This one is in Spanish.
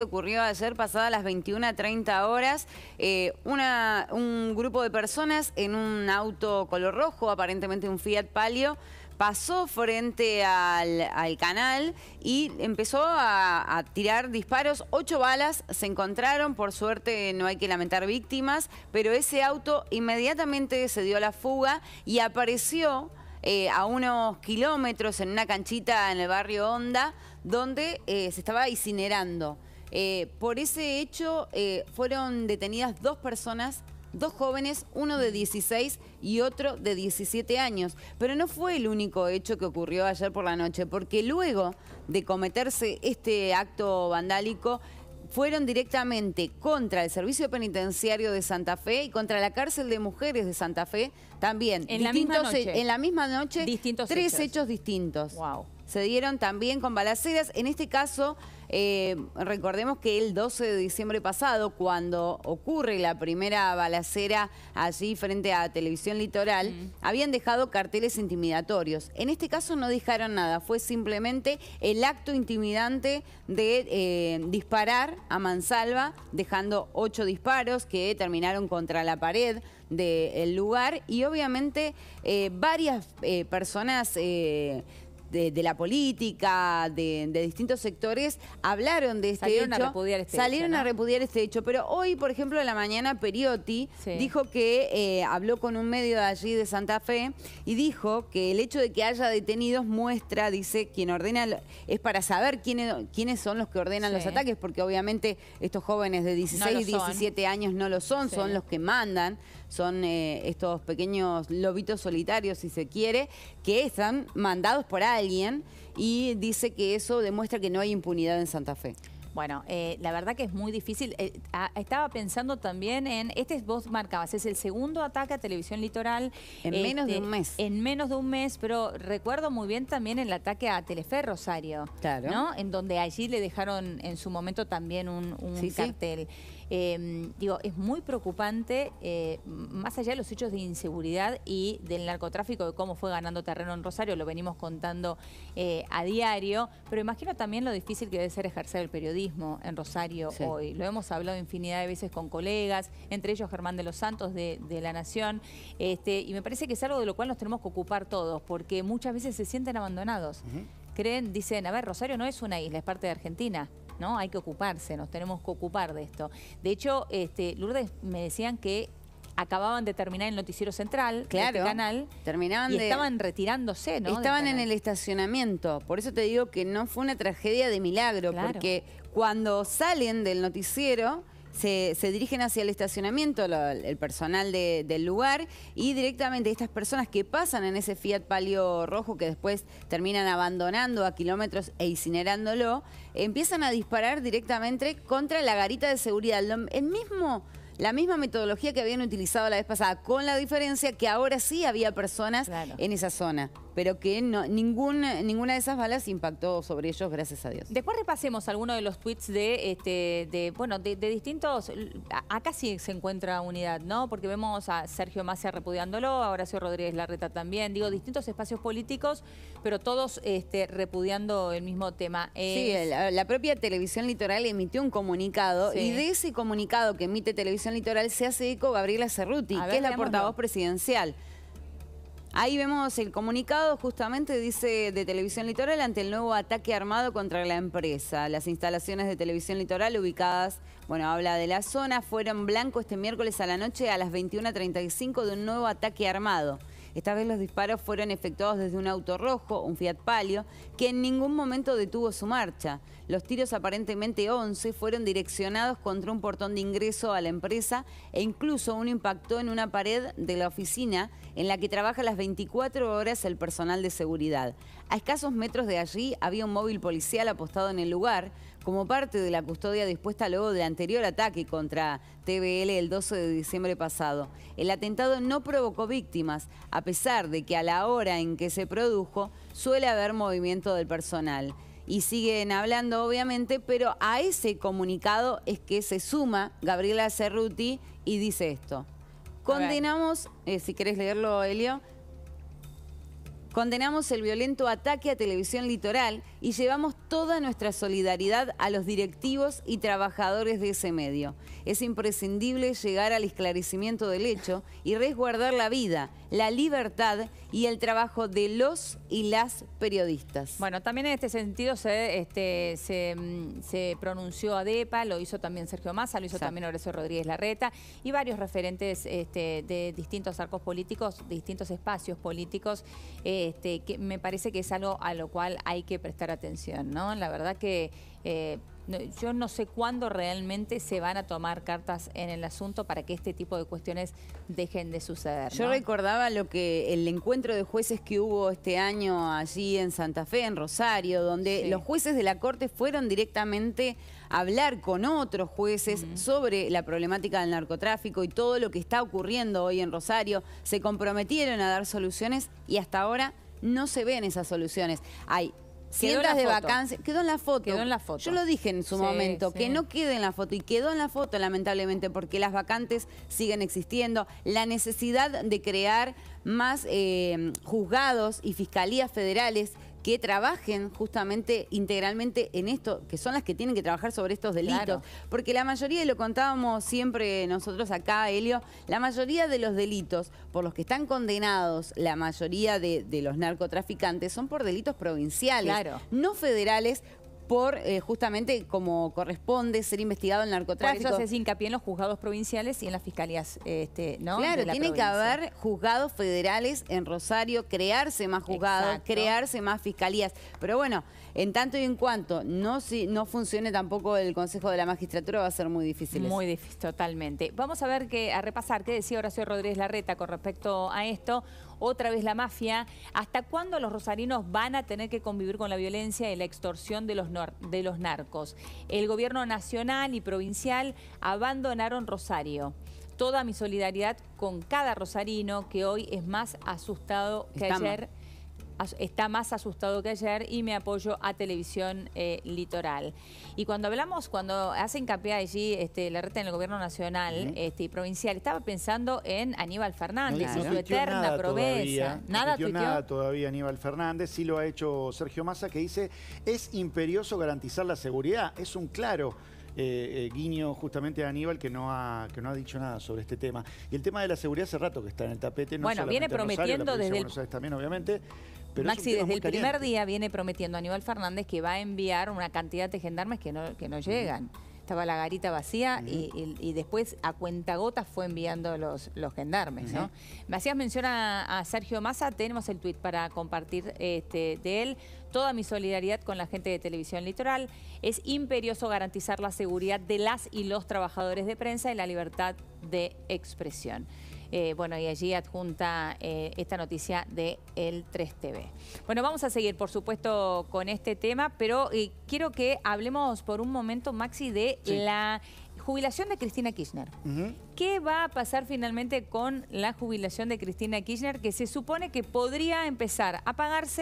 Ocurrió ayer pasadas las 21.30 horas, eh, una, un grupo de personas en un auto color rojo, aparentemente un Fiat Palio, pasó frente al, canal y empezó a, tirar disparos. Ocho balas se encontraron, por suerte no hay que lamentar víctimas, pero ese auto inmediatamente se dio la fuga y apareció... Eh, a unos kilómetros en una canchita en el barrio Honda, donde eh, se estaba incinerando. Eh, por ese hecho eh, fueron detenidas dos personas, dos jóvenes, uno de 16 y otro de 17 años. Pero no fue el único hecho que ocurrió ayer por la noche, porque luego de cometerse este acto vandálico, fueron directamente contra el Servicio Penitenciario de Santa Fe y contra la Cárcel de Mujeres de Santa Fe también. En, la misma, noche, en la misma noche. distintos tres hechos, hechos distintos. Wow. Se dieron también con balaceras. En este caso, eh, recordemos que el 12 de diciembre pasado, cuando ocurre la primera balacera allí frente a Televisión Litoral, habían dejado carteles intimidatorios. En este caso no dejaron nada, fue simplemente el acto intimidante de eh, disparar a mansalva, dejando ocho disparos que terminaron contra la pared del lugar y obviamente eh, varias personas de, la política, de, distintos sectores, hablaron de este salieron hecho. A repudiar este salieron hecho, a repudiar este hecho. Pero hoy, por ejemplo, en la mañana, Periotti dijo que eh, habló con un medio de allí de Santa Fe y dijo que el hecho de que haya detenidos muestra, dice, quien ordena, es para saber quién, quiénes son los que ordenan los ataques, porque obviamente estos jóvenes de 16 17 años no lo son, son los que mandan, son eh, estos pequeños lobitos solitarios, si se quiere, que están mandados por alguien alguien y dice que eso demuestra que no hay impunidad en Santa Fe. Bueno, eh, la verdad que es muy difícil. Eh, estaba pensando también en, este vos marcabas, es el segundo ataque a televisión litoral. En menos de este, un mes. En menos de un mes, pero recuerdo muy bien también el ataque a Telefe Rosario. Claro. En donde allí le dejaron en su momento también un, cartel. Em, digo, es muy preocupante, eh, más allá de los hechos de inseguridad y del narcotráfico, de cómo fue ganando terreno en Rosario, lo venimos contando eh, a diario, pero imagino también lo difícil que debe ser ejercer el periodismo en Rosario hoy. Lo hemos hablado infinidad de veces con colegas, entre ellos Germán de los Santos de, La Nación, este, y me parece que es algo de lo cual nos tenemos que ocupar todos, porque muchas veces se sienten abandonados. Creen, dicen, a ver, Rosario no es una isla, es parte de Argentina. ¿no? Hay que ocuparse, nos tenemos que ocupar de esto. De hecho, este, Lourdes, me decían que acababan de terminar el noticiero central, este claro, canal, terminaban y estaban retirándose, ¿no? Estaban en el estacionamiento, por eso te digo que no fue una tragedia de milagro, porque cuando salen del noticiero se, dirigen hacia el estacionamiento, el personal del lugar, y directamente estas personas que pasan en ese Fiat Palio rojo, que después terminan abandonando a kilómetros e incinerándolo, empiezan a disparar directamente contra la garita de seguridad. el mismo, la misma metodología que habían utilizado la vez pasada, con la diferencia que ahora sí había personas en esa zona pero que ningún, ninguna de esas balas impactó sobre ellos, gracias a Dios. Después repasemos algunos de los tweets de, este, de bueno, de, distintos, acá sí se encuentra unidad, ¿no? Porque vemos a Sergio Macia repudiándolo, a Horacio Rodríguez Larreta también, digo, distintos espacios políticos, pero todos este, repudiando el mismo tema. sí, la, propia Televisión Litoral emitió un comunicado y de ese comunicado que emite Televisión Litoral se hace eco Gabriela Cerruti, que es la portavoz presidencial. Ahí vemos el comunicado, justamente dice de Televisión Litoral ante el nuevo ataque armado contra la empresa. Las instalaciones de Televisión Litoral ubicadas, bueno, habla de la zona, fueron blanco este miércoles a la noche a las 21.35 de un nuevo ataque armado. Esta vez los disparos fueron efectuados desde un auto rojo, un Fiat Palio, que en ningún momento detuvo su marcha. Los tiros, aparentemente 11, fueron direccionados contra un portón de ingreso a la empresa e incluso uno impactó en una pared de la oficina en la que trabaja las 24 horas el personal de seguridad. A escasos metros de allí había un móvil policial apostado en el lugar como parte de la custodia dispuesta luego del anterior ataque contra TBL el 12 de diciembre pasado. El atentado no provocó víctimas, a pesar de que a la hora en que se produjo suele haber movimiento del personal. Y siguen hablando, obviamente, pero a ese comunicado es que se suma Gabriela Cerruti y dice esto. Condenamos, eh, si querés leerlo, Elio, Condenamos el violento ataque a Televisión Litoral y llevamos toda nuestra solidaridad a los directivos y trabajadores de ese medio. Es imprescindible llegar al esclarecimiento del hecho y resguardar la vida, la libertad y el trabajo de los y las periodistas. Bueno, también en este sentido se, este, se, mm, pronunció ADEPA, lo hizo también Sergio Massa, lo hizo también Horacio Rodríguez Larreta y varios referentes este, de distintos arcos políticos, de distintos espacios políticos. Este, que me parece que es algo a lo cual hay que prestar atención, ¿no? La verdad que... Eh, yo no sé cuándo realmente se van a tomar cartas en el asunto para que este tipo de cuestiones dejen de suceder. Yo recordaba lo que el encuentro de jueces que hubo este año allí en Santa Fe, en Rosario, donde los jueces de la Corte fueron directamente a hablar con otros jueces sobre la problemática del narcotráfico y todo lo que está ocurriendo hoy en Rosario. Se comprometieron a dar soluciones y hasta ahora no se ven esas soluciones. Hay cientas de vacancias. Quedó en la foto. Quedó en la foto. Yo lo dije en su momento, que no quede en la foto. Y quedó en la foto, lamentablemente, porque las vacantes siguen existiendo. La necesidad de crear más eh, juzgados y fiscalías federales que trabajen justamente integralmente en esto, que son las que tienen que trabajar sobre estos delitos. Porque la mayoría, y lo contábamos siempre nosotros acá, Helio, la mayoría de los delitos por los que están condenados la mayoría de, los narcotraficantes son por delitos provinciales, no federales, por eh, justamente como corresponde ser investigado el narcotráfico. eso hace hincapié en los juzgados provinciales y en las fiscalías, este, ¿no? Claro, tiene que haber juzgados federales en Rosario, crearse más juzgados, crearse más fiscalías. Pero bueno, en tanto y en cuanto no, si, no funcione tampoco el Consejo de la Magistratura, va a ser muy difícil. Muy difícil, totalmente. Vamos a ver, que, a repasar qué decía Horacio Rodríguez Larreta con respecto a esto otra vez la mafia. ¿Hasta cuándo los rosarinos van a tener que convivir con la violencia y la extorsión de los de los narcos. El gobierno nacional y provincial abandonaron Rosario. Toda mi solidaridad con cada rosarino que hoy es más asustado que ayer está más asustado que ayer y me apoyo a Televisión eh, Litoral. Y cuando hablamos, cuando hace hincapié allí este, la reta en el gobierno nacional este, y provincial, estaba pensando en Aníbal Fernández, no, su eterna nada promesa. Todavía, nada, nada todavía Aníbal Fernández, sí lo ha hecho Sergio Massa, que dice, es imperioso garantizar la seguridad, es un claro. Eh, eh, guiño justamente a Aníbal que no, ha, que no ha dicho nada sobre este tema. Y el tema de la seguridad hace rato que está en el tapete. No bueno, viene prometiendo desde... también, obviamente Maxi, desde el primer día viene prometiendo a Aníbal Fernández que va a enviar una cantidad de gendarmes que no, que no llegan. Estaba la garita vacía y, después a cuentagotas fue enviando los, los gendarmes. ¿no? Me hacías mención a, Sergio Massa, tenemos el tuit para compartir este, de él. Toda mi solidaridad con la gente de Televisión Litoral. Es imperioso garantizar la seguridad de las y los trabajadores de prensa y la libertad de expresión. Eh, bueno, y allí adjunta eh, esta noticia de El 3TV. Bueno, vamos a seguir, por supuesto, con este tema, pero eh, quiero que hablemos por un momento, Maxi, de la jubilación de Cristina Kirchner. ¿Qué va a pasar finalmente con la jubilación de Cristina Kirchner, que se supone que podría empezar a pagarse